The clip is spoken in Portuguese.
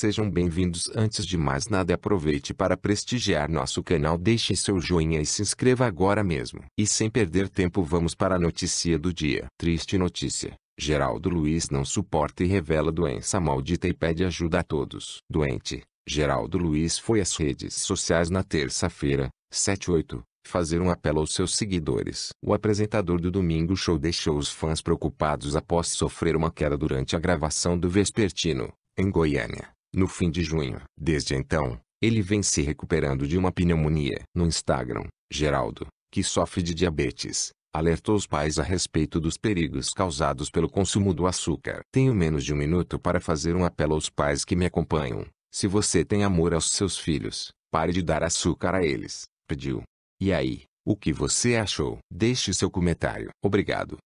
Sejam bem-vindos. Antes de mais nada, aproveite para prestigiar nosso canal, deixe seu joinha e se inscreva agora mesmo. E sem perder tempo, vamos para a notícia do dia. Triste notícia. Geraldo Luiz não suporta e revela doença maldita e pede ajuda a todos. Doente, Geraldo Luiz foi às redes sociais na terça-feira, 7-8, fazer um apelo aos seus seguidores. O apresentador do Domingo Show deixou os fãs preocupados após sofrer uma queda durante a gravação do Vespertino, em Goiânia. No fim de junho, desde então, ele vem se recuperando de uma pneumonia. No Instagram, Geraldo, que sofre de diabetes, alertou os pais a respeito dos perigos causados pelo consumo do açúcar. Tenho menos de um minuto para fazer um apelo aos pais que me acompanham. Se você tem amor aos seus filhos, pare de dar açúcar a eles, pediu. E aí, o que você achou? Deixe seu comentário. Obrigado.